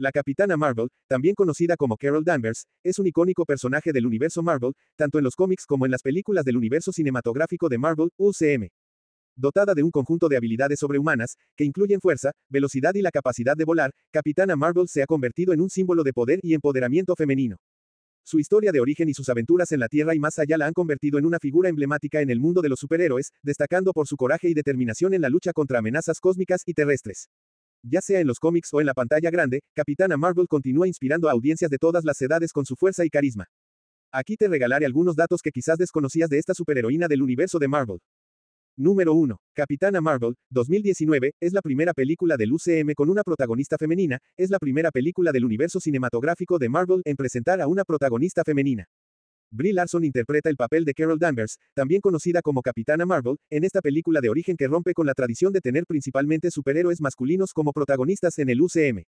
La Capitana Marvel, también conocida como Carol Danvers, es un icónico personaje del universo Marvel, tanto en los cómics como en las películas del universo cinematográfico de Marvel, UCM. Dotada de un conjunto de habilidades sobrehumanas, que incluyen fuerza, velocidad y la capacidad de volar, Capitana Marvel se ha convertido en un símbolo de poder y empoderamiento femenino. Su historia de origen y sus aventuras en la Tierra y más allá la han convertido en una figura emblemática en el mundo de los superhéroes, destacando por su coraje y determinación en la lucha contra amenazas cósmicas y terrestres. Ya sea en los cómics o en la pantalla grande, Capitana Marvel continúa inspirando a audiencias de todas las edades con su fuerza y carisma. Aquí te regalaré algunos datos que quizás desconocías de esta superheroína del universo de Marvel. Número 1. Capitana Marvel, 2019, es la primera película del UCM con una protagonista femenina, es la primera película del universo cinematográfico de Marvel en presentar a una protagonista femenina. Brie Larson interpreta el papel de Carol Danvers, también conocida como Capitana Marvel, en esta película de origen que rompe con la tradición de tener principalmente superhéroes masculinos como protagonistas en el UCM.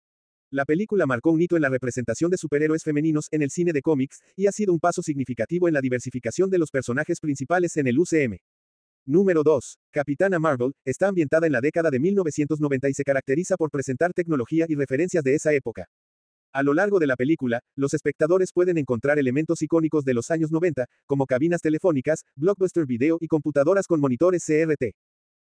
La película marcó un hito en la representación de superhéroes femeninos en el cine de cómics, y ha sido un paso significativo en la diversificación de los personajes principales en el UCM. Número 2. Capitana Marvel, está ambientada en la década de 1990 y se caracteriza por presentar tecnología y referencias de esa época. A lo largo de la película, los espectadores pueden encontrar elementos icónicos de los años 90, como cabinas telefónicas, blockbuster video y computadoras con monitores CRT.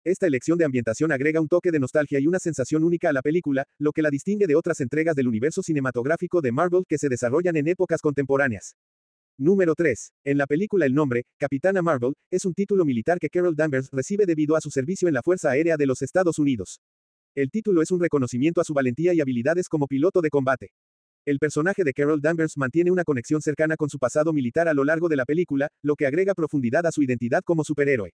Esta elección de ambientación agrega un toque de nostalgia y una sensación única a la película, lo que la distingue de otras entregas del universo cinematográfico de Marvel que se desarrollan en épocas contemporáneas. Número 3. En la película el nombre, Capitana Marvel, es un título militar que Carol Danvers recibe debido a su servicio en la Fuerza Aérea de los Estados Unidos. El título es un reconocimiento a su valentía y habilidades como piloto de combate. El personaje de Carol Danvers mantiene una conexión cercana con su pasado militar a lo largo de la película, lo que agrega profundidad a su identidad como superhéroe.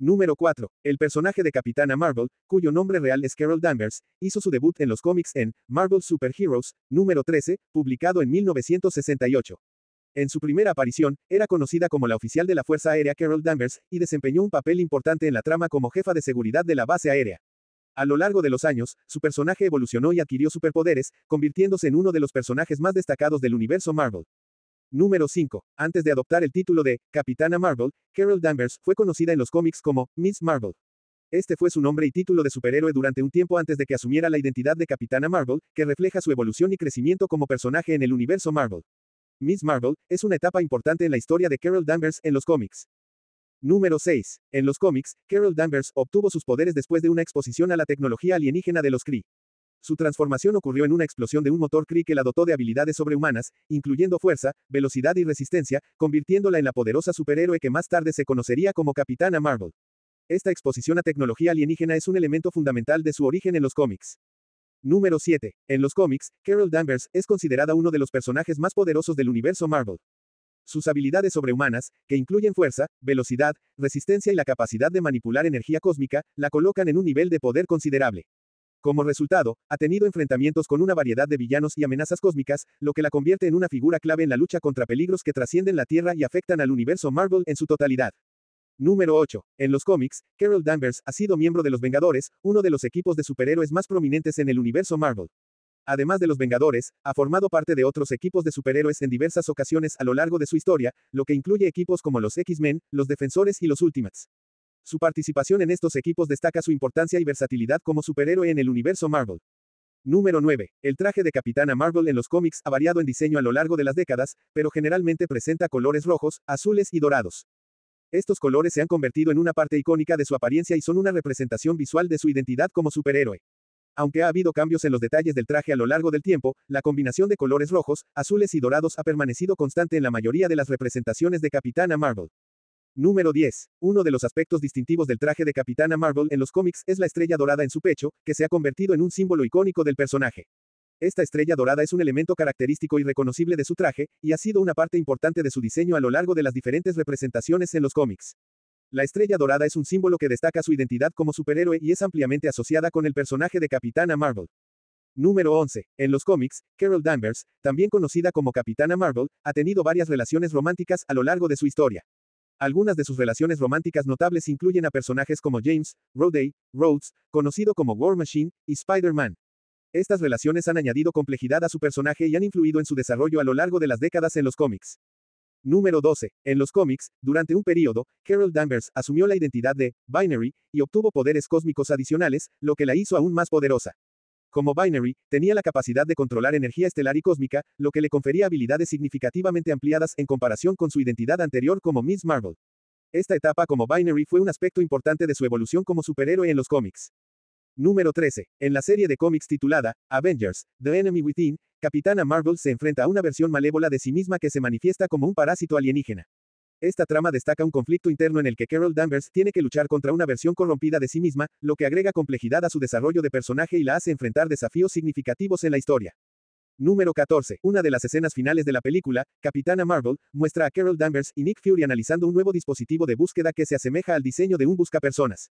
Número 4. El personaje de Capitana Marvel, cuyo nombre real es Carol Danvers, hizo su debut en los cómics en Marvel Superheroes número 13, publicado en 1968. En su primera aparición, era conocida como la oficial de la Fuerza Aérea Carol Danvers, y desempeñó un papel importante en la trama como jefa de seguridad de la base aérea. A lo largo de los años, su personaje evolucionó y adquirió superpoderes, convirtiéndose en uno de los personajes más destacados del universo Marvel. Número 5. Antes de adoptar el título de Capitana Marvel, Carol Danvers fue conocida en los cómics como Miss Marvel. Este fue su nombre y título de superhéroe durante un tiempo antes de que asumiera la identidad de Capitana Marvel, que refleja su evolución y crecimiento como personaje en el universo Marvel. Miss Marvel es una etapa importante en la historia de Carol Danvers en los cómics. Número 6. En los cómics, Carol Danvers obtuvo sus poderes después de una exposición a la tecnología alienígena de los Kree. Su transformación ocurrió en una explosión de un motor Kree que la dotó de habilidades sobrehumanas, incluyendo fuerza, velocidad y resistencia, convirtiéndola en la poderosa superhéroe que más tarde se conocería como Capitana Marvel. Esta exposición a tecnología alienígena es un elemento fundamental de su origen en los cómics. Número 7. En los cómics, Carol Danvers es considerada uno de los personajes más poderosos del universo Marvel. Sus habilidades sobrehumanas, que incluyen fuerza, velocidad, resistencia y la capacidad de manipular energía cósmica, la colocan en un nivel de poder considerable. Como resultado, ha tenido enfrentamientos con una variedad de villanos y amenazas cósmicas, lo que la convierte en una figura clave en la lucha contra peligros que trascienden la Tierra y afectan al universo Marvel en su totalidad. Número 8. En los cómics, Carol Danvers ha sido miembro de los Vengadores, uno de los equipos de superhéroes más prominentes en el universo Marvel. Además de los Vengadores, ha formado parte de otros equipos de superhéroes en diversas ocasiones a lo largo de su historia, lo que incluye equipos como los X-Men, los Defensores y los Ultimates. Su participación en estos equipos destaca su importancia y versatilidad como superhéroe en el universo Marvel. Número 9. El traje de Capitana Marvel en los cómics ha variado en diseño a lo largo de las décadas, pero generalmente presenta colores rojos, azules y dorados. Estos colores se han convertido en una parte icónica de su apariencia y son una representación visual de su identidad como superhéroe. Aunque ha habido cambios en los detalles del traje a lo largo del tiempo, la combinación de colores rojos, azules y dorados ha permanecido constante en la mayoría de las representaciones de Capitana Marvel. Número 10. Uno de los aspectos distintivos del traje de Capitana Marvel en los cómics es la estrella dorada en su pecho, que se ha convertido en un símbolo icónico del personaje. Esta estrella dorada es un elemento característico y reconocible de su traje, y ha sido una parte importante de su diseño a lo largo de las diferentes representaciones en los cómics. La estrella dorada es un símbolo que destaca su identidad como superhéroe y es ampliamente asociada con el personaje de Capitana Marvel. Número 11. En los cómics, Carol Danvers, también conocida como Capitana Marvel, ha tenido varias relaciones románticas a lo largo de su historia. Algunas de sus relaciones románticas notables incluyen a personajes como James, Roday, Rhodes, conocido como War Machine, y Spider-Man. Estas relaciones han añadido complejidad a su personaje y han influido en su desarrollo a lo largo de las décadas en los cómics. Número 12. En los cómics, durante un periodo, Carol Danvers asumió la identidad de Binary y obtuvo poderes cósmicos adicionales, lo que la hizo aún más poderosa. Como Binary, tenía la capacidad de controlar energía estelar y cósmica, lo que le confería habilidades significativamente ampliadas en comparación con su identidad anterior como Miss Marvel. Esta etapa como Binary fue un aspecto importante de su evolución como superhéroe en los cómics. Número 13. En la serie de cómics titulada Avengers, The Enemy Within, Capitana Marvel se enfrenta a una versión malévola de sí misma que se manifiesta como un parásito alienígena. Esta trama destaca un conflicto interno en el que Carol Danvers tiene que luchar contra una versión corrompida de sí misma, lo que agrega complejidad a su desarrollo de personaje y la hace enfrentar desafíos significativos en la historia. Número 14. Una de las escenas finales de la película, Capitana Marvel, muestra a Carol Danvers y Nick Fury analizando un nuevo dispositivo de búsqueda que se asemeja al diseño de un personas.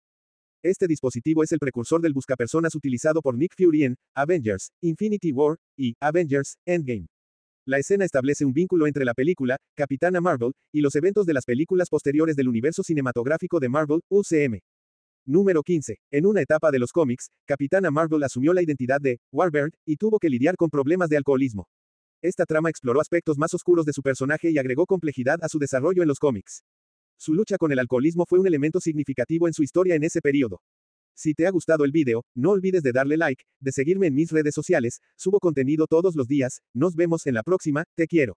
Este dispositivo es el precursor del buscapersonas utilizado por Nick Fury en Avengers, Infinity War y Avengers, Endgame. La escena establece un vínculo entre la película, Capitana Marvel, y los eventos de las películas posteriores del universo cinematográfico de Marvel, UCM. Número 15. En una etapa de los cómics, Capitana Marvel asumió la identidad de Warbird y tuvo que lidiar con problemas de alcoholismo. Esta trama exploró aspectos más oscuros de su personaje y agregó complejidad a su desarrollo en los cómics. Su lucha con el alcoholismo fue un elemento significativo en su historia en ese periodo. Si te ha gustado el video, no olvides de darle like, de seguirme en mis redes sociales, subo contenido todos los días, nos vemos en la próxima, te quiero.